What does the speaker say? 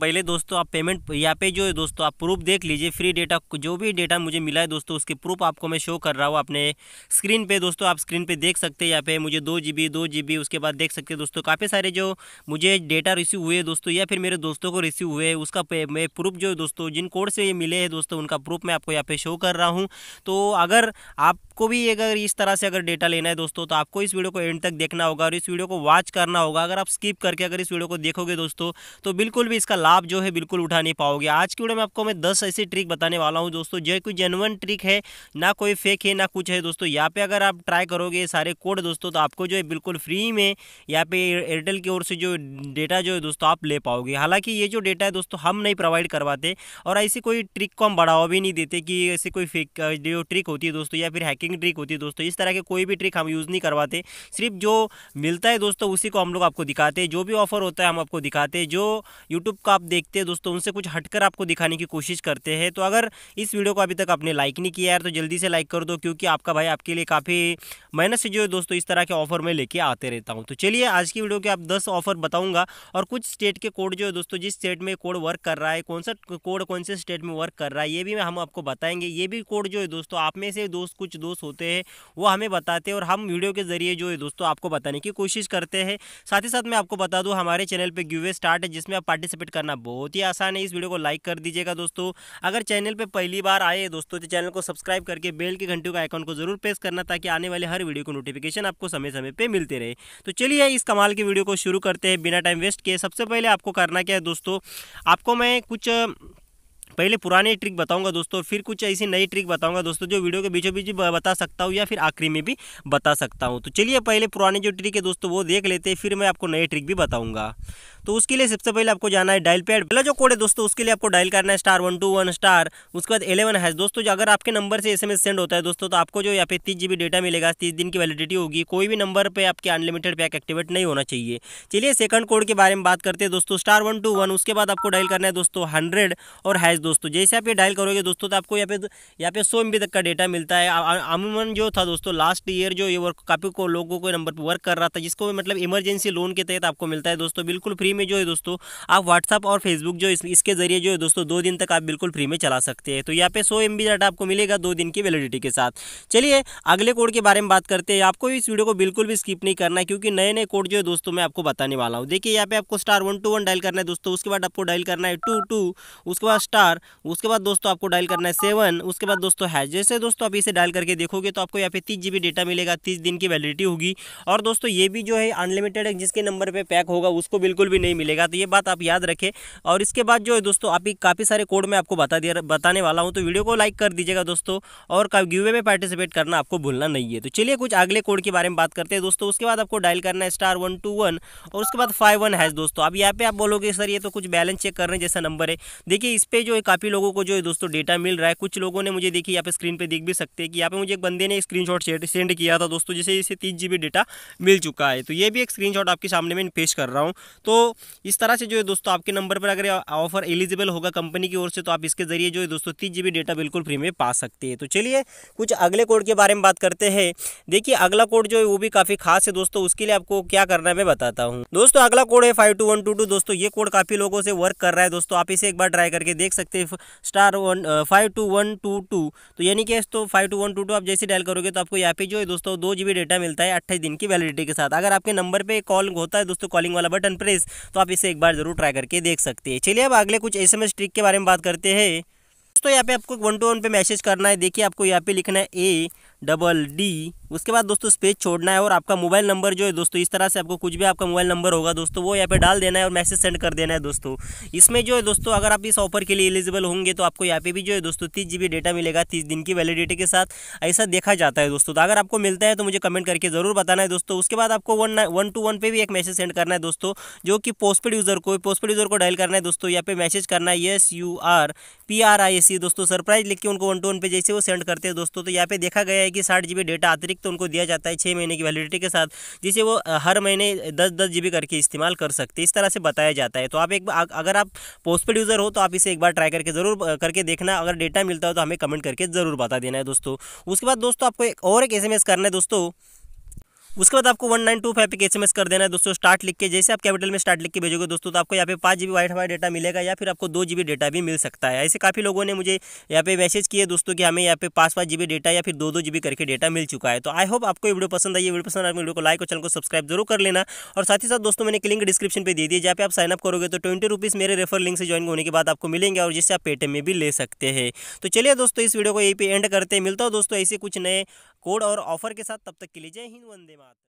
पहले दोस्तों आप पेमेंट यहाँ पे जो है दोस्तों आप प्रूफ देख लीजिए फ्री डेटा जो भी डेटा मुझे मिला है दोस्तों उसके प्रूफ आपको मैं शो कर रहा हूँ अपने स्क्रीन पे दोस्तों आप स्क्रीन पे देख सकते हैं यहाँ पे मुझे दो जी बी दो जी बी उसके बाद देख सकते हैं दोस्तों काफ़ी सारे जो मुझे डेटा रिसीव हुए दोस्तों या फिर मेरे दोस्तों को रिसीव हुए उसका प्रूफ जो है दोस्तों जिन कोड से ये मिले हैं दोस्तों उनका प्रूफ मैं आपको यहाँ पे शो कर रहा हूँ तो अगर आपको भी अगर इस तरह से अगर डेटा लेना है दोस्तों तो आपको इस वीडियो को एंड तक देखना होगा और इस वीडियो को वॉच करना होगा अगर आप स्किप करके अगर इस वीडियो को देखोगे दोस्तों तो बिल्कुल भी इसका लाभ जो है बिल्कुल उठा नहीं पाओगे आज की वीडियो में आपको मैं दस ऐसी ट्रिक बताने वाला हूँ दोस्तों जो कोई जेनुअन ट्रिक है ना कोई फेक है ना कुछ है दोस्तों यहाँ पे अगर आप ट्राई करोगे सारे कोड दोस्तों तो आपको जो है बिल्कुल फ्री में यहाँ पे एयरटेल की ओर से जो डेटा जो है दोस्तों आप ले पाओगे हालांकि ये जो डेटा है दोस्तों हम नहीं प्रोवाइड करवाते और ऐसी कोई ट्रिक को हम बढ़ावा भी नहीं देते कि ऐसी कोई फेक जो ट्रिक होती है दोस्तों या फिर हैकिंग ट्रिक होती है दोस्तों इस तरह के कोई भी ट्रिक हम यूज़ नहीं करवाते सिर्फ जो मिलता है दोस्तों उसी को हम लोग आपको दिखाते हैं जो भी ऑफर होता है हम आपको दिखाते हैं जो यूट्यूब का आप देखते हैं दोस्तों उनसे कुछ हटकर आपको दिखाने की कोशिश करते हैं तो अगर इस वीडियो को अभी तक आपने लाइक नहीं किया है तो जल्दी से लाइक कर दो क्योंकि आपका भाई आपके लिए काफ़ी मेहनत से जो है दोस्तों इस तरह के ऑफर में लेके आते रहता हूँ तो चलिए आज की वीडियो के आप दस ऑफर बताऊँगा और कुछ स्टेट के कोड जो है दोस्तों जिस स्टेट में कोड वर्क कर रहा है कौन सा कोड कौन से स्टेट में वर्क कर रहा है ये भी हम आपको बताएंगे ये भी कोड जो है दोस्तों आप में से दोस्त कुछ दोस्त होते हैं वो हमें बताते हैं और हम वीडियो के जरिए जो है दोस्तों आपको बताने की कोशिश करते हैं साथ ही साथ मैं आपको बता दूँ हमारे चैनल पर गिवे स्टार्ट है जिसमें आप पार्टिसिपेट करना करना बहुत ही आसान है इस वीडियो को लाइक कर दीजिएगा दोस्तों अगर चैनल पर पहली बार आए दोस्तों तो चैनल को सब्सक्राइब करके बेल के घंटे का आइकॉन को जरूर प्रेस करना ताकि आने वाले हर वीडियो को नोटिफिकेशन आपको समय समय पर मिलते रहे तो चलिए इस कमाल की वीडियो को शुरू करते हैं बिना टाइम वेस्ट किए सबसे पहले आपको करना क्या है दोस्तों आपको मैं कुछ पहले पुराने ट्रिक बताऊंगा दोस्तों फिर कुछ ऐसी नई ट्रिक बताऊंगा दोस्तों जो वीडियो के बीचों बीच बता सकता हूँ या फिर आखिरी में भी बता सकता हूँ तो चलिए पहले पुराने जो ट्रिक है दोस्तों वो देख लेते हैं फिर मैं आपको नई ट्रिक भी बताऊँगा तो उसके लिए सबसे पहले आपको जाना है डायल पैड पहला जो कोड है दोस्तों उसके लिए आपको डायल करना है star one two one star उसके बाद एलेवन है दोस्तों अगर आपके नंबर से एसएमएस सेंड होता है दोस्तों तो आपको जो यहाँ पे तीस जीबी डेटा मिलेगा तीस दिन की वैलिडिटी होगी कोई भी नंबर पर आपके अनलिमिटेड पैक एक्टिवेट नहीं होना चाहिए चलिए सेकंड कोड के बारे में बात करते हैं दोस्तों स्टार वन टू वन उसके बाद आपको डायल करना है दोस्तों हंड्रेड और हैज दोस्तों जैसे आप ये डायल करोगे दोस्तों तो आपको यहाँ पे यहाँ पे सौ एम तक का डेटा मिलता है अमूमन जो था दोस्तों लास्ट ईयर जो ये वर्क काफ़ी को लोगों को नंबर पर वर्क कर रहा था जिसको मतलब इमरजेंसी लोन के तहत आपको मिलता है दोस्तों बिल्कुल फ्री में जो है दोस्तों आप व्हाट्सअप और फेसबुक जो इस, इसके जरिए जो है दोस्तों दो दिन तक आप बिल्कुल फ्री में चला सकते हैं तो यहाँ पे सौ एम डाटा आपको मिलेगा दो दिन की वैलिडिटी के साथ चलिए अगले कोड के बारे में बात करते हैं आपको इस वीडियो को बिल्कुल भी स्किप नहीं करना है क्योंकि नए नए कोड जो है दोस्तों मैं आपको बताने वाला हूँ देखिए यहाँ पे आपको star one two one dial करना है दोस्तों उसके बाद आपको डायल करना है टू टू उसके बाद स्टार उसके बाद दोस्तों आपको डायल करना है सेवन उसके बाद दोस्तों है जैसे दोस्तों आप इसे डायल करके देखोगे तो आपको यहाँ पे तीस जीबी डेटा मिलेगा तीस दिन की वैलिडिटी होगी और दोस्तों ये भी जो है अनलिमिटेड जिसके नंबर पर पैक होगा उसको बिल्कुल भी नहीं मिलेगा तो ये बात आप याद रखें और इसके बाद जो है दोस्तों आप काफ़ी सारे कोड मैं आपको बता दिया बताने वाला हूँ तो वीडियो को लाइक कर दीजिएगा दोस्तों और गिवे में पार्टिसिपेट करना आपको भूलना नहीं है तो चलिए कुछ अगले कोड के बारे में बात करते हैं दोस्तों उसके बाद आपको डायल करना है स्टार वन टू वन और उसके बाद फाइव वन हैज दोस्तों अब यहाँ पे आप बोलोगे सर ये तो कुछ बैलेंस चेक करने जैसा नंबर है देखिए इस पर जो है काफ़ी लोगों को जो है दोस्तों डेटा मिल रहा है कुछ लोगों ने मुझे देखिए यहाँ पे स्क्रीन पे देख भी सकते हैं कि यहाँ पे मुझे एक बंदे ने स्क्रीन सेंड किया था दोस्तों जिसे इसे तीस जी डेटा मिल चुका है तो ये भी एक स्क्रीन आपके सामने में पेश कर रहा हूँ तो इस तरह से जो है दोस्तों आपके नंबर पर अगर ऑफर एलिजिबल होगा कंपनी की ओर से तो आप इसके जरिए जो है दोस्तों तीस जी डेटा बिल्कुल फ्री में पा सकते हैं तो चलिए कुछ अगले कोड के बारे में बात करते हैं देखिए अगला कोड जो है वो भी काफ़ी खास है दोस्तों उसके लिए आपको क्या करना है मैं बताता हूँ दोस्तों अगला कोड है five two one two two दोस्तों ये कोड काफ़ी लोगों से वर्क कर रहा है दोस्तों आप इसे एक बार ट्राई करके देख सकते हैं star one five two one two two तो यानी कि तो five two one two two आप जैसे डायल करोगे तो आपको यहाँ पे जो है दोस्तों दो जी डेटा मिलता है अट्ठाईस दिन की वैलिडिटी के साथ अगर आपके नंबर पर कॉल होता है दोस्तों कॉलिंग वाला बटन प्रेस तो आप इसे एक बार ज़रूर ट्राई करके देख सकते हैं चलिए अब अगले कुछ एस ट्रिक के बारे में बात करते हैं दोस्तों यहाँ पे आपको वन टू वन पे मैसेज करना है देखिए आपको यहाँ पे लिखना है ए डबल डी उसके बाद दोस्तों स्पेस छोड़ना है और आपका मोबाइल नंबर जो है दोस्तों इस तरह से आपको कुछ भी आपका मोबाइल नंबर होगा दोस्तों वो यहाँ पे डाल देना है और मैसेज सेंड कर देना है दोस्तों इसमें जो है दोस्तों अगर आप इस ऑफर के लिए एलिजिबल होंगे तो आपको यहाँ पे भी जो है दोस्तों तीस जी डेटा मिलेगा तीस दिन की वैलिडिटी के साथ ऐसा देखा जाता है दोस्तों तो अगर आपको मिलता है तो मुझे कमेंट करके ज़रूर बताना है दोस्तों उसके बाद आपको वन वन टू वन पे भी एक मैसेज सेंड करना है दोस्तों जो कि पोस्टपेड यूज़र को पोस्टपेड यूज़र को डायल करना है दोस्तों यहाँ पे मैसेज करना है S U R P R I S है दोस्तों सरप्राइज लिख के उनको वन टू वन पे जैसे वो सेंड करते हैं दोस्तों तो यहाँ पे देखा गया है कि साठ जी डेटा अतिरिक्त तो उनको दिया जाता है छः महीने की वैलिडिटी के साथ जिसे वो हर महीने दस दस जी करके इस्तेमाल कर सकते इस तरह से बताया जाता है तो आप एक अगर आप पोस्टपेड यूज़र हो तो आप इसे एक बार ट्राई करके ज़रूर करके देखना अगर डेटा मिलता हो तो हमें कमेंट करके ज़रूर बता देना है दोस्तों उसके बाद दोस्तों आपको एक और एक एस करना है दोस्तों उसके बाद आपको वन नाइन टू फाइव पे एस कर देना है दोस्तों स्टार्ट लिख के जैसे आप कैपिटल में स्टार्ट लिख के भेजोगे दोस्तों तो आपको यहाँ पे पाँच जी वाइट हमारा डेटा मिलेगा या फिर आपको दो जी डेटा भी मिल सकता है ऐसे काफ़ी लोगों ने मुझे यहाँ पे मैसेज किए दोस्तों कि हमें यहाँ पे पाँच पाँच जी डेटा या फिर दो दो जी करके डेटा मिल चुका है तो आई होप आपको वीडियो पसंद आई वीडियो पसंद आए वीडियो को लाइक और चैनल को सब्सक्राइब जरूर कर लेना और साथ ही साथ दोस्तों मैंने एक लिंक डिस्क्रिप्शन पर दे दी जहाँ पे आप साइनअप करोगे तो ट्वेंटी रुपीज़ मेरे रेफर लिंक से ज्वाइन होने के बाद आपको मिलेंगे और जिससे आप पेटीएम में भी ले सकते हैं तो चलिए दोस्तों इस वीडियो को यहीं पर एंड करते हैं मिलता हूँ दोस्तों ऐसे कुछ नए कोड और ऑफर के साथ तब तक के लिए जय हिंद वंदे मात